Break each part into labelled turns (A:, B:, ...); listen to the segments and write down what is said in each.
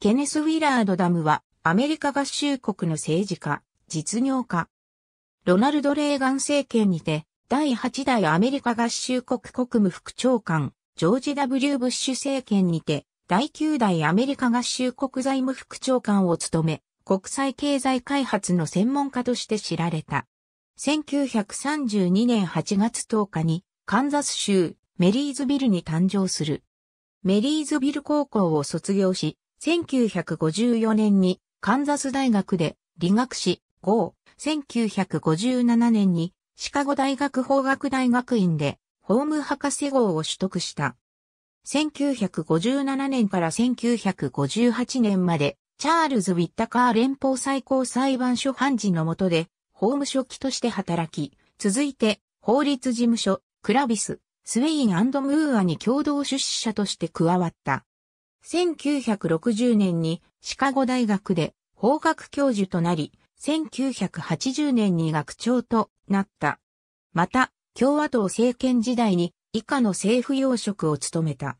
A: ケネス・ウィラード・ダムは、アメリカ合衆国の政治家、実業家。ロナルド・レーガン政権にて、第8代アメリカ合衆国国務副長官、ジョージ・ W・ ブッシュ政権にて、第9代アメリカ合衆国財務副長官を務め、国際経済開発の専門家として知られた。1932年8月10日に、カンザス州メリーズビルに誕生する。メリーズビル高校を卒業し、1954年にカンザス大学で理学士号、1957年にシカゴ大学法学大学院で法務博士号を取得した。1957年から1958年までチャールズ・ウィッタカー連邦最高裁判所判事の下で法務書記として働き、続いて法律事務所クラビス、スウェインムーアに共同出資者として加わった。1960年にシカゴ大学で法学教授となり、1980年に学長となった。また、共和党政権時代に以下の政府要職を務めた。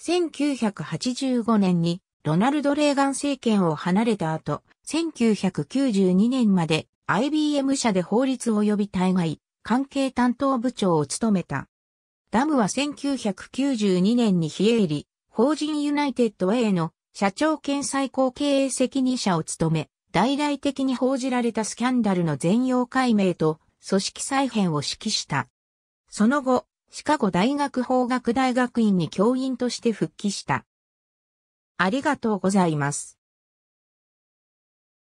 A: 1985年にロナルド・レーガン政権を離れた後、1992年まで IBM 社で法律及び対外、関係担当部長を務めた。ダムは1992年に非営利、法人ユナイテッド A の社長兼最高経営責任者を務め、大々的に報じられたスキャンダルの全容解明と組織再編を指揮した。その後、シカゴ大学法学大学院に教員として復帰した。あり
B: がとうございます。